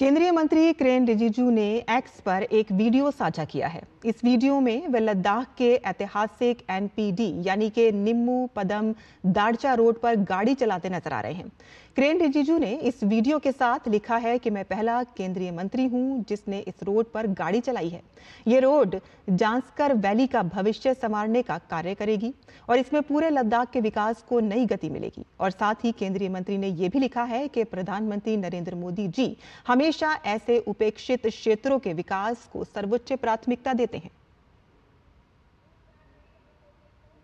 केंद्रीय मंत्री किरेन रिजिजू ने एक्स पर एक वीडियो साझा किया है इस वीडियो में वे लद्दाख के ऐतिहासिक एनपीडी यानी के निम्मू पदम दाड़चा रोड पर गाड़ी चलाते नजर आ रहे हैं किरेन रिजिजू ने इस वीडियो के साथ लिखा है कि मैं पहला केंद्रीय मंत्री हूं जिसने इस रोड पर गाड़ी चलाई है ये रोड जांसकर वैली का भविष्य संवारने का कार्य करेगी और इसमें पूरे लद्दाख के विकास को नई गति मिलेगी और साथ ही केंद्रीय मंत्री ने यह भी लिखा है कि प्रधानमंत्री नरेंद्र मोदी जी हमें हमेशा ऐसे उपेक्षित क्षेत्रों के विकास को सर्वोच्च प्राथमिकता देते हैं